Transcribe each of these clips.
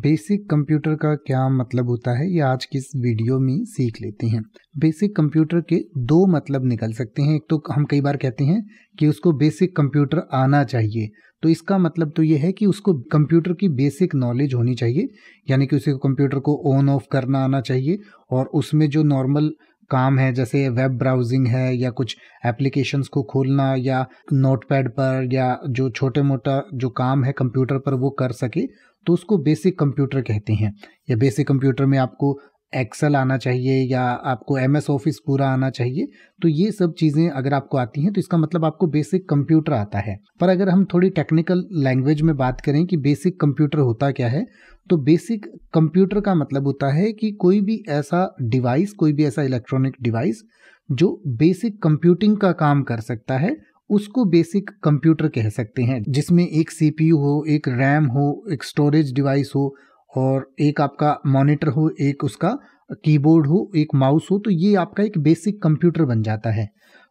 basic computer का क्या मतलब होता है ये आज की इस वीडियो में सीख लेते हैं बेसिक कंप्यूटर के दो मतलब निकल सकते हैं एक तो हम कई बार कहते हैं कि उसको बेसिक कंप्यूटर आना चाहिए तो इसका मतलब तो ये है कि उसको कंप्यूटर की बेसिक नॉलेज होनी चाहिए यानी कि उसे कंप्यूटर को ऑन ऑफ करना आना चाहिए और उसमें जो नॉर्मल काम है जैसे वेब ब्राउजिंग है या कुछ एप्लीकेशंस को खोलना या नोटपैड पर या जो छोटे मोटा जो काम है कंप्यूटर पर वो कर सके तो उसको बेसिक कंप्यूटर कहते हैं या बेसिक कंप्यूटर में आपको एक्सेल आना चाहिए या आपको एम एस ऑफिस पूरा आना चाहिए तो ये सब चीज़ें अगर आपको आती हैं तो इसका मतलब आपको बेसिक कंप्यूटर आता है पर अगर हम थोड़ी टेक्निकल लैंग्वेज में बात करें कि बेसिक कंप्यूटर होता क्या है तो बेसिक कंप्यूटर का मतलब होता है कि कोई भी ऐसा डिवाइस कोई भी ऐसा इलेक्ट्रॉनिक डिवाइस जो बेसिक कंप्यूटिंग का काम कर सकता है उसको बेसिक कंप्यूटर कह सकते हैं जिसमें एक सीपीयू हो एक रैम हो एक स्टोरेज डिवाइस हो और एक आपका मॉनिटर हो एक उसका कीबोर्ड हो एक माउस हो तो ये आपका एक बेसिक कंप्यूटर बन जाता है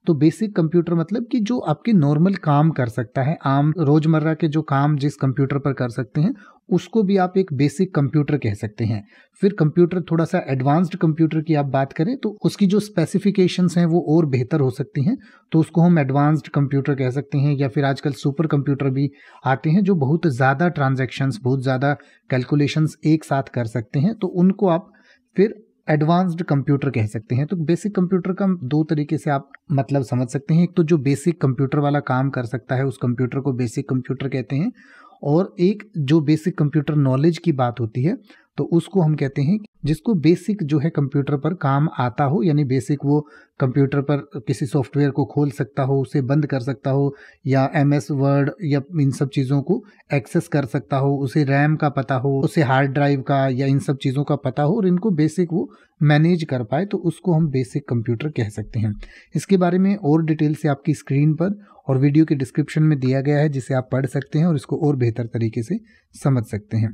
तो बेसिक कंप्यूटर मतलब कि जो आपके नॉर्मल काम कर सकता है आम रोजमर्रा के जो काम जिस कंप्यूटर पर कर सकते हैं उसको भी आप एक बेसिक कंप्यूटर कह सकते हैं फिर कंप्यूटर थोड़ा सा एडवांस्ड कंप्यूटर की आप बात करें तो उसकी जो स्पेसिफिकेशंस हैं वो और बेहतर हो सकती हैं तो उसको हम एडवांस्ड कंप्यूटर कह सकते हैं या फिर आजकल सुपर कंप्यूटर भी आते हैं जो बहुत ज़्यादा ट्रांजेक्शन्स बहुत ज़्यादा कैलकुलेशंस एक साथ कर सकते हैं तो उनको आप फिर एडवांस्ड कंप्यूटर कह सकते हैं तो बेसिक कंप्यूटर का दो तरीके से आप मतलब समझ सकते हैं एक तो जो बेसिक कंप्यूटर वाला काम कर सकता है उस कंप्यूटर को बेसिक कंप्यूटर कहते हैं और एक जो बेसिक कंप्यूटर नॉलेज की बात होती है तो उसको हम कहते हैं जिसको बेसिक जो है कंप्यूटर पर काम आता हो यानी बेसिक वो कंप्यूटर पर किसी सॉफ्टवेयर को खोल सकता हो उसे बंद कर सकता हो या एम एस वर्ड या इन सब चीज़ों को एक्सेस कर सकता हो उसे रैम का पता हो उसे हार्ड ड्राइव का या इन सब चीज़ों का पता हो और इनको बेसिक वो मैनेज कर पाए तो उसको हम बेसिक कंप्यूटर कह सकते हैं इसके बारे में और डिटेल से आपकी स्क्रीन पर और वीडियो के डिस्क्रिप्शन में दिया गया है जिसे आप पढ़ सकते हैं और इसको और बेहतर तरीके से समझ सकते हैं